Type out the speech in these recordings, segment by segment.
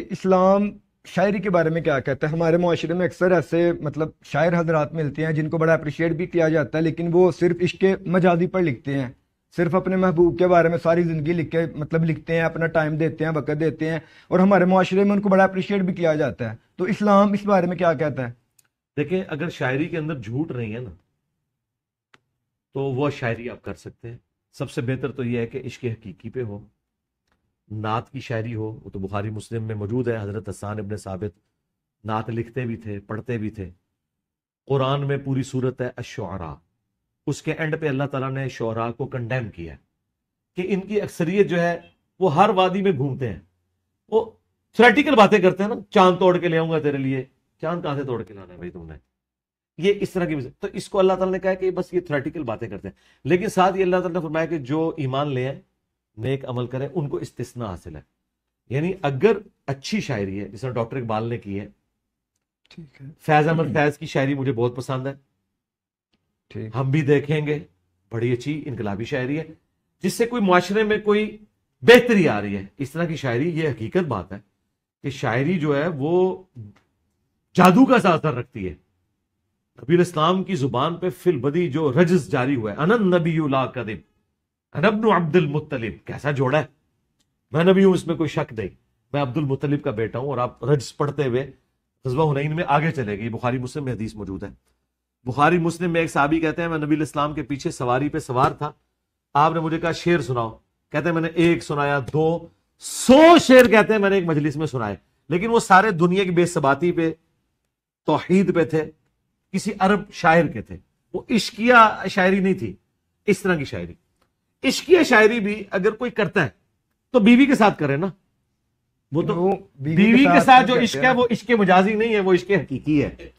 इस्लाम शायरी के बारे में क्या कहता है हमारे माशरे में अक्सर ऐसे मतलब शायर हजरात मिलते हैं जिनको बड़ा अप्रिशिएट भी किया जाता है लेकिन वो सिर्फ इश्क मजाजी पर लिखते हैं सिर्फ अपने महबूब के बारे में सारी ज़िंदगी लिख के मतलब लिखते हैं अपना टाइम देते हैं वक़्त देते हैं और हमारे माशरे में उनको बड़ा अप्रिशिएट भी किया जाता है तो इस्लाम इस बारे में क्या कहता है देखिए अगर शायरी के अंदर झूठ नहीं है ना तो वह शायरी आप कर सकते हैं सबसे बेहतर तो यह है कि इश्क हकीकी पे हो नात की शायरी हो वो तो बुखारी मुस्लिम में मौजूद है हज़रत हसान इबन साबित नात लिखते भी थे पढ़ते भी थे कुरान में पूरी सूरत है अशरा उसके एंड पे अल्लाह ताला ने शरा को कंडेम किया है कि इनकी अक्सरियत जो है वो हर वादी में घूमते हैं वो थ्रेटिकल बातें करते हैं ना चांद तोड़ के ले आऊंगा तेरे लिए चांद कहाँ से तोड़ के लाना है भाई तुमने ये इस तरह की तो इसको अल्लाह ताला ने कहा कि बस ये थ्रेटिकल बातें करते हैं लेकिन साथ ही अल्लाह ताला ने फरमाया कि जो ईमान ले आए नेक अमल करें उनको इस्तना हासिल है यानी अगर अच्छी शायरी है जिसमें डॉक्टर इकबाल ने की है ठीक है फैज अहमद फैज की शायरी मुझे बहुत पसंद है ठीक हम भी देखेंगे बड़ी अच्छी इनकलाबी शायरी है जिससे कोई माशरे में कोई बेहतरी आ रही है इस तरह की शायरी ये हकीकत बात है कि शायरी जो है वो जादू का सा असर रखती है नबी इस्लाम की जुबान पे फिलबदी जो रजस जारी हुआ है अनंत नबी कदिम અનાબનુ અબ્દુલ મુत्तलिબ કેસા જોડા મેને નબી હું ઇસમે કોઈ શક નહીં મે અબ્દુલ મુत्तલિબ કા બેટા હું ઓર આપ રિસ પઢતે હુએ હુદબા હુનાઇન મે આગે ચલેગે બુખારી મુસ્લમ મે હદીસ মজুদ હૈ બુખારી મુસ્લમ મે એક સાહી કહેતે હે મે નબી અલ્લાહ ખુશ હુલ્લાહ કે પીછે સવારી પે સવાર થા આપને મુજે કહા શેર સુનાઓ કહેતે મેને એક સુનાયા દો 100 શેર કહેતે મેને એક મજલિસ મે સુનાય લેકિન વો સારે દુનિયા કે બેસબાતી પે તૌહીદ પે થે કિસી અરબ શાયર કે થે વો ઇશ્કિયા શાયરી નહીં થી ઇસ તરહ કી શાયરી इश्किया शायरी भी अगर कोई करता है तो बीवी के साथ करे ना वो तो वो बीवी, बीवी के साथ, के साथ जो इश्क है वो इश्क मुजाजी नहीं है वो इश्क हकीकी है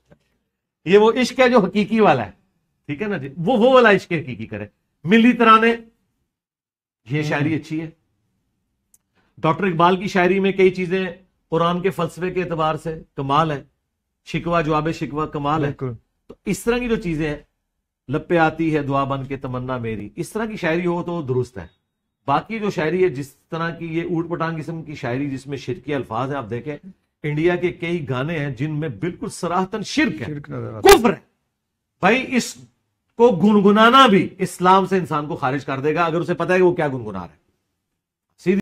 ये वो इश्क है जो हकीकी वाला है ठीक है ना जी वो वो वाला इश्क हकीकी करे मिली ने ये शायरी हम्म। अच्छी है डॉक्टर इकबाल की शायरी में कई चीजें कुरान के फलसफे के एतबार से कमाल है शिकवा जवाब शिकवा कमाल है तो इस तरह की जो चीजें हैं लब पे आती है दुआ बन के तमन्ना मेरी इस तरह की शायरी हो तो दुरुस्त है बाकी जो शायरी है जिस तरह की ये ऊट पटांग किस्म की शायरी जिसमें शिरकी अल्फाज है आप देखें इंडिया के कई गाने हैं जिनमें बिल्कुल सराहतन शिरक है कुफर है भाई इसको गुनगुनाना भी इस्लाम से इंसान को खारिज कर देगा अगर उसे पता है कि वो क्या गुनगुना रहा है